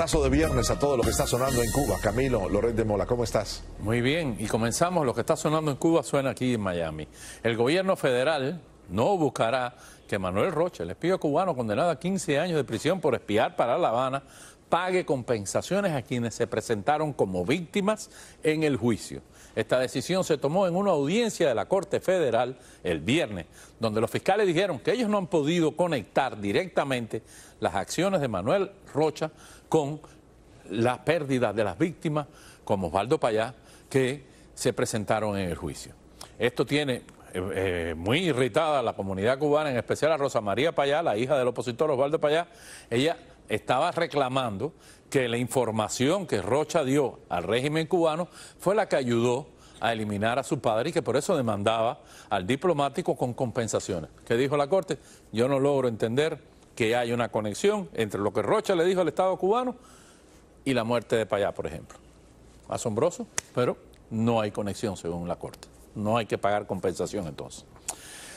Tazo de viernes a todo lo que está sonando en Cuba. Camilo Loret de Mola, ¿cómo estás? Muy bien, y comenzamos. Lo que está sonando en Cuba suena aquí en Miami. El gobierno federal no buscará que Manuel Rocha, el espío cubano condenado a 15 años de prisión por espiar para La Habana, pague compensaciones a quienes se presentaron como víctimas en el juicio. Esta decisión se tomó en una audiencia de la Corte Federal el viernes, donde los fiscales dijeron que ellos no han podido conectar directamente las acciones de Manuel Rocha con la pérdida de las víctimas como Osvaldo Payá que se presentaron en el juicio. Esto tiene eh, eh, muy irritada la comunidad cubana, en especial a Rosa María Payá, la hija del opositor Osvaldo Payá, ella estaba reclamando que la información que Rocha dio al régimen cubano fue la que ayudó a eliminar a su padre y que por eso demandaba al diplomático con compensaciones. ¿Qué dijo la Corte? Yo no logro entender que hay una conexión entre lo que Rocha le dijo al Estado cubano y la muerte de Payá, por ejemplo. Asombroso, pero no hay conexión según la Corte no hay que pagar compensación entonces.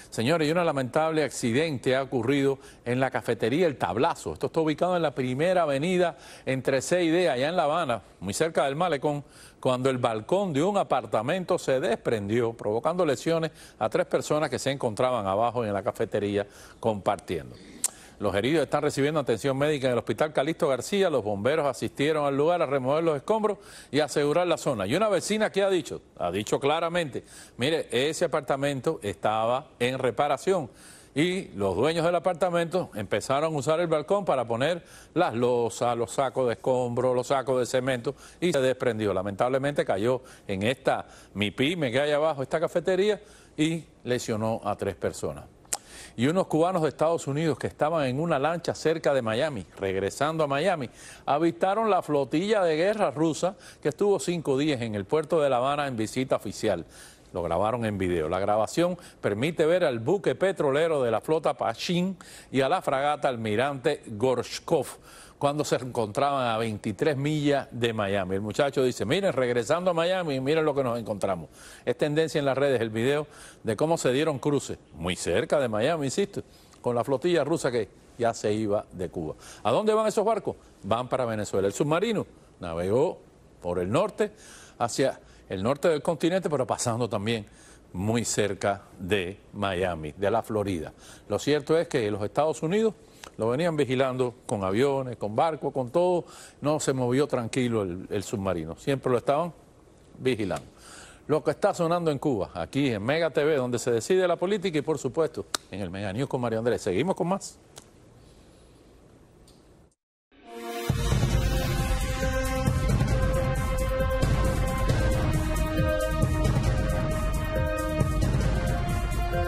Señores, y un lamentable accidente ha ocurrido en la cafetería El Tablazo. Esto está ubicado en la primera avenida entre C y D, allá en La Habana, muy cerca del malecón, cuando el balcón de un apartamento se desprendió, provocando lesiones a tres personas que se encontraban abajo en la cafetería compartiendo. Los heridos están recibiendo atención médica en el Hospital Calixto García. Los bomberos asistieron al lugar a remover los escombros y asegurar la zona. Y una vecina que ha dicho, ha dicho claramente, mire, ese apartamento estaba en reparación. Y los dueños del apartamento empezaron a usar el balcón para poner las losas, los sacos de escombros, los sacos de cemento y se desprendió. Lamentablemente cayó en esta mi que hay abajo, esta cafetería, y lesionó a tres personas y unos cubanos de Estados Unidos que estaban en una lancha cerca de Miami, regresando a Miami, avistaron la flotilla de guerra rusa que estuvo cinco días en el puerto de La Habana en visita oficial. Lo grabaron en video. La grabación permite ver al buque petrolero de la flota Pachín y a la fragata almirante Gorshkov cuando se encontraban a 23 millas de Miami. El muchacho dice, miren, regresando a Miami, miren lo que nos encontramos. Es tendencia en las redes el video de cómo se dieron cruces, muy cerca de Miami, insisto, con la flotilla rusa que ya se iba de Cuba. ¿A dónde van esos barcos? Van para Venezuela. El submarino navegó por el norte, hacia el norte del continente, pero pasando también muy cerca de Miami, de la Florida. Lo cierto es que los Estados Unidos lo venían vigilando con aviones, con barcos, con todo. No se movió tranquilo el, submarino. Siempre lo estaban vigilando. Lo que está sonando en Cuba, aquí en Mega TV, donde se decide la política y por supuesto en el Mega News con Mario Andrés. Seguimos con más.